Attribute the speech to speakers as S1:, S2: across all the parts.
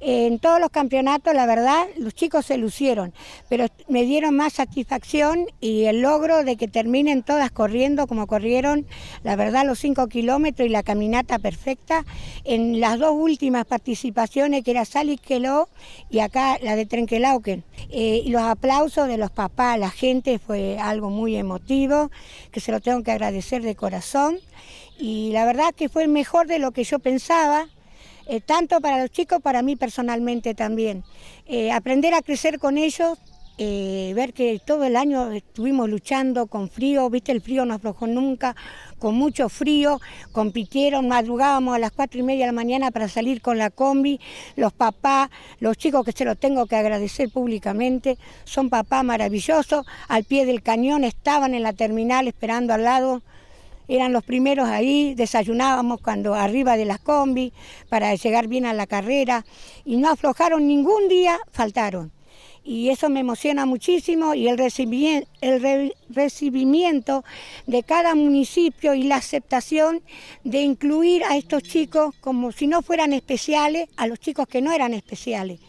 S1: en todos los campeonatos, la verdad, los chicos se lucieron, pero me dieron más satisfacción y el logro de que terminen todas corriendo como corrieron, la verdad, los cinco kilómetros y la caminata perfecta. En las dos últimas participaciones, que era Saliqueló y acá la de Trenkelauken... Eh, y los aplausos de los papás, la gente, fue algo muy emotivo, que se lo tengo que agradecer de corazón. Y la verdad que fue mejor de lo que yo pensaba, eh, tanto para los chicos, para mí personalmente también. Eh, aprender a crecer con ellos, eh, ver que todo el año estuvimos luchando con frío, viste, el frío no aflojó nunca, con mucho frío, compitieron, madrugábamos a las cuatro y media de la mañana para salir con la combi, los papás, los chicos que se los tengo que agradecer públicamente, son papás maravillosos, al pie del cañón estaban en la terminal esperando al lado eran los primeros ahí, desayunábamos cuando arriba de las combis para llegar bien a la carrera y no aflojaron ningún día, faltaron. Y eso me emociona muchísimo y el, recibimiento, recibimiento de cada municipio y la aceptación de incluir a estos chicos como si no fueran especiales, a los chicos que no eran especiales.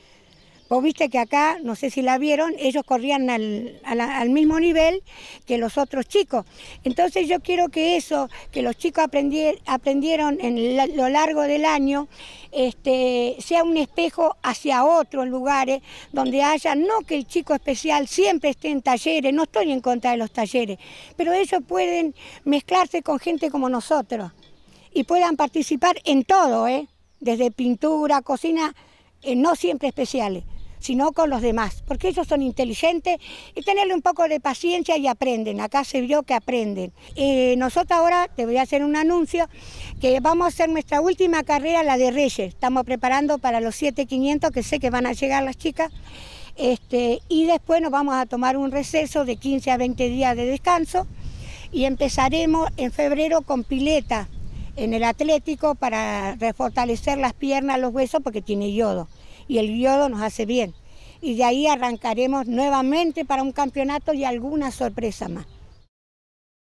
S1: Vos viste que acá, no sé si la vieron, ellos corrían al, mismo nivel que los otros chicos. Entonces yo quiero que eso, que los chicos aprendieron en lo largo del año, este, sea un espejo hacia otros lugares donde haya, no que el chico especial siempre esté en talleres, no estoy en contra de los talleres, pero ellos pueden mezclarse con gente como nosotros y puedan participar en todo, ¿eh? desde pintura, cocina, eh, no siempre especiales sino con los demás, porque ellos son inteligentes y tenerle un poco de paciencia y aprenden. Acá se vio que aprenden. Eh, nosotros ahora te voy a hacer un anuncio que vamos a hacer nuestra última carrera, la de Reyes. Estamos preparando para los 7500 que sé que van a llegar las chicas. Este, y después nos vamos a tomar un receso de 15 a 20 días de descanso y empezaremos en febrero con pileta en el atlético para refortalecer las piernas, los huesos, porque tiene yodo y el yodo nos hace bien. Y de ahí arrancaremos nuevamente para un campeonato y alguna sorpresa más.